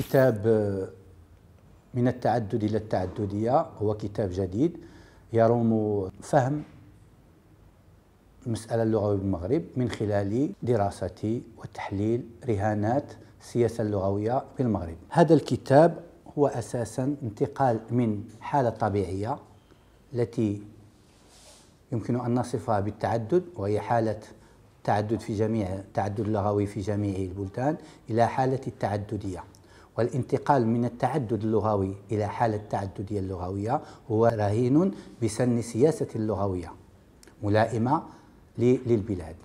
كتاب آه، من التعدد إلى التعددية هو كتاب جديد يروم فهم المسألة اللغوية بالمغرب من خلال دراستي وتحليل رهانات السياسة اللغوية بالمغرب هذا الكتاب هو أساسا انتقال من حالة طبيعية التي يمكن أن نصفها بالتعدد وهي حالة تعدد في جميع تعدد لغوي في جميع البلدان إلى حالة التعددية والانتقال من التعدد اللغوي إلى حالة التعددية اللغوية هو رهين بسن سياسة اللغوية ملائمة للبلاد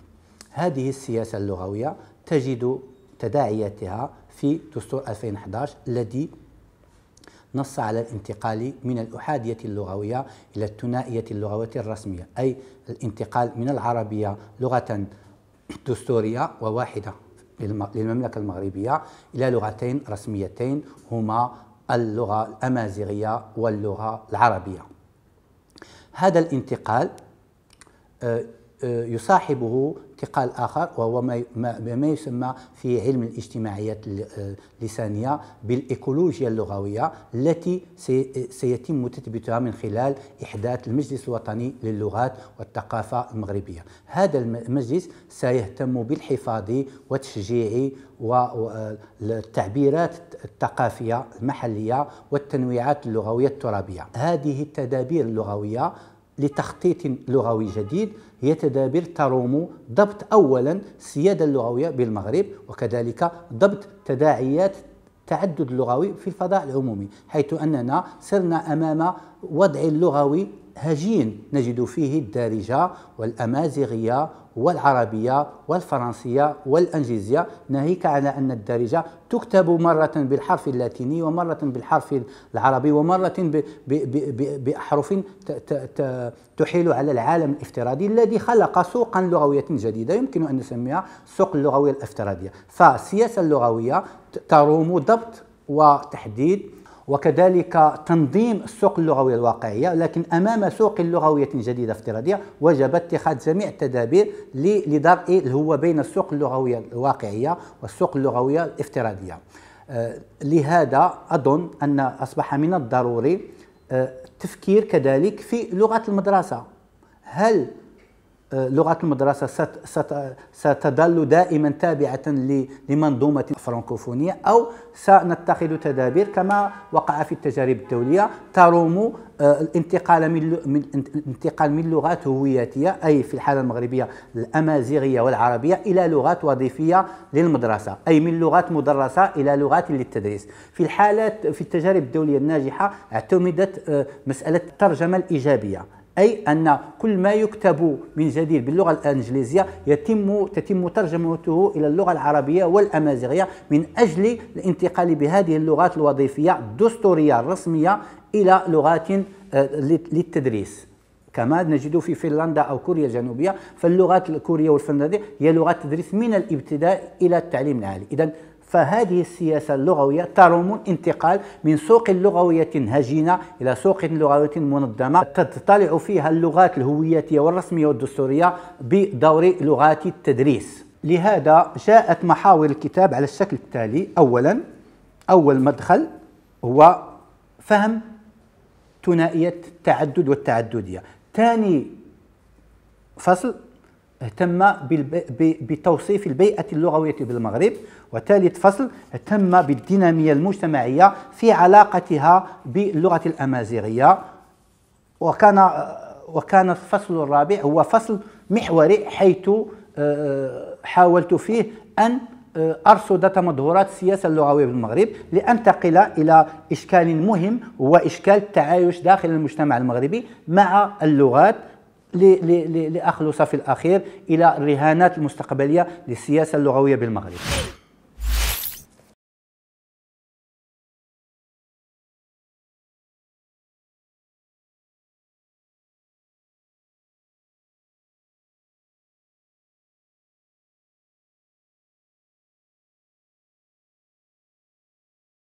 هذه السياسة اللغوية تجد تداعياتها في دستور 2011 الذي نص على الانتقال من الأحادية اللغوية إلى الثنائية اللغوية الرسمية أي الانتقال من العربية لغة دستورية وواحدة للمملكة المغربية إلى لغتين رسميتين هما اللغة الأمازيغية واللغة العربية هذا الانتقال آه، آه، يصاحبه انتقال آخر وهو ما يسمى في علم الاجتماعيات اللسانية بالإيكولوجيا اللغوية التي سيتم تثبيتها من خلال إحداث المجلس الوطني للغات والثقافة المغربية هذا المجلس سيهتم بالحفاظ وتشجيع والتعبيرات الثقافية المحلية والتنويعات اللغوية الترابية هذه التدابير اللغوية لتخطيط لغوي جديد هي تدابير تروم ضبط أولا السيادة اللغوية بالمغرب وكذلك ضبط تداعيات التعدد اللغوي في الفضاء العمومي حيث أننا صرنا أمام وضع لغوي هجين نجد فيه الدارجة والأمازيغية والعربية والفرنسية والأنجليزية ناهيك على أن الدارجة تكتب مرة بالحرف اللاتيني ومرة بالحرف العربي ومرة بأحرف تحيل على العالم الافتراضي الذي خلق سوقا لغوية جديدة يمكن أن نسميها السوق اللغوية الافتراضية فالسياسة اللغوية تروم ضبط وتحديد وكذلك تنظيم السوق اللغوية الواقعية لكن أمام سوق لغوية جديدة افتراضية وجب اتخاذ جميع التدابير لدرء إيه؟ الهوة بين السوق اللغوية الواقعية والسوق اللغوية الافتراضية آه، لهذا أظن أن أصبح من الضروري التفكير آه، كذلك في لغة المدرسة هل لغة المدرسة ستظل دائما تابعة لمنظومة فرانكوفونية أو سنتخذ تدابير كما وقع في التجارب الدولية تروم آه، الانتقال من الانتقال من لغات هوياتية أي في الحالة المغربية الأمازيغية والعربية إلى لغات وظيفية للمدرسة أي من لغات مدرسة إلى لغات للتدريس في الحالات في التجارب الدولية الناجحة اعتمدت آه، مسألة الترجمة الإيجابية أي أن كل ما يكتب من جديد باللغة الإنجليزية يتم تتم ترجمته إلى اللغة العربية والأمازيغية من أجل الانتقال بهذه اللغات الوظيفية الدستورية الرسمية إلى لغات آه، للتدريس كما نجد في فنلندا او كوريا الجنوبيه فاللغات الكوريه والفنلنديه هي لغات تدريس من الابتداء الى التعليم العالي اذا فهذه السياسة اللغوية ترم انتقال من سوق لغوية هجينة إلى سوق لغوية منظمة تضطلع فيها اللغات الهوياتية والرسمية والدستورية بدور لغات التدريس لهذا جاءت محاور الكتاب على الشكل التالي أولا أول مدخل هو فهم ثنائية التعدد والتعددية ثاني فصل اهتم بتوصيف البيئة اللغوية بالمغرب وثالث فصل اهتم بالدينامية المجتمعية في علاقتها باللغة الأمازيغية وكان وكان الفصل الرابع هو فصل محوري حيث آه، حاولت فيه أن آه، أرصد تمظهرات السياسة اللغوية بالمغرب لأنتقل إلى إشكال مهم هو إشكال التعايش داخل المجتمع المغربي مع اللغات لأخلص في الأخير إلى الرهانات المستقبلية للسياسة اللغوية بالمغرب